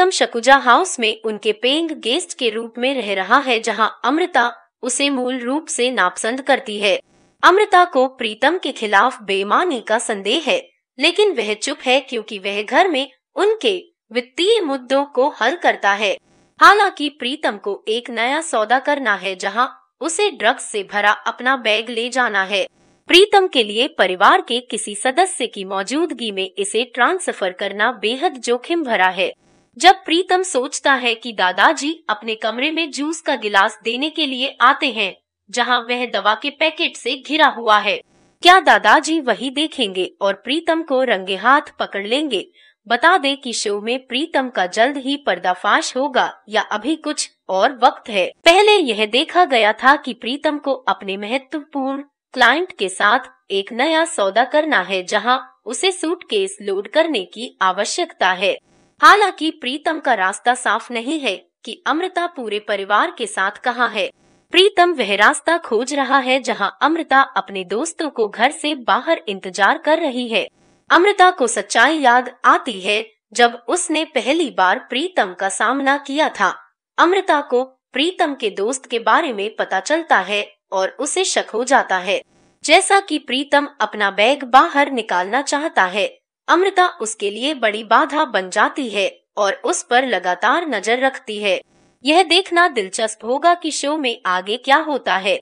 प्रीतम शकुजा house में उनके पेंग guest के रूप में रह रहा है जहां अमृता उसे मूल रूप से नापसंद करती है अमृता को प्रीतम के खिलाफ बेमानी का संदेह है लेकिन वह चुप है क्योंकि वह घर में उनके वित्तीय मुद्दों को हल करता है हालांकि प्रीतम को एक नया सौदा करना है जहां उसे ड्रग्स से भरा अपना बैग ले जाना है प्रीतम के लिए परिवार के किसी सदस्य की मौजूदगी में इसे ट्रांसफर करना बेहद जोखिम भरा है जब प्रीतम सोचता है कि दादाजी अपने कमरे में जूस का गिलास देने के लिए आते हैं जहां वह दवा के पैकेट से घिरा हुआ है क्या दादाजी वही देखेंगे और प्रीतम को रंगे हाथ पकड़ लेंगे बता दें कि शो में प्रीतम का जल्द ही पर्दाफाश होगा या अभी कुछ और वक्त है पहले यह देखा गया था कि प्रीतम को अपने महत्वपूर्ण क्लाइंट के साथ एक नया सौदा करना है जहां उसे सूटकेस लोड करने की आवश्यकता है हालांकि प्रीतम का रास्ता साफ नहीं है कि अमृता पूरे परिवार के साथ कहाँ है प्रीतम वह रास्ता खोज रहा है जहाँ अमृता अपने दोस्तों को घर से बाहर इंतजार कर रही है अमृता को सच्चाई याद आती है जब उसने पहली बार प्रीतम का सामना किया था अमृता को प्रीतम के दोस्त के बारे में पता चलता है और उसे शक हो जाता है जैसा कि प्रीतम अपना बैग बाहर निकालना चाहता है अमृता उसके लिए बड़ी बाधा बन जाती है और उस पर लगातार नजर रखती है यह देखना दिलचस्प होगा कि शो में आगे क्या होता है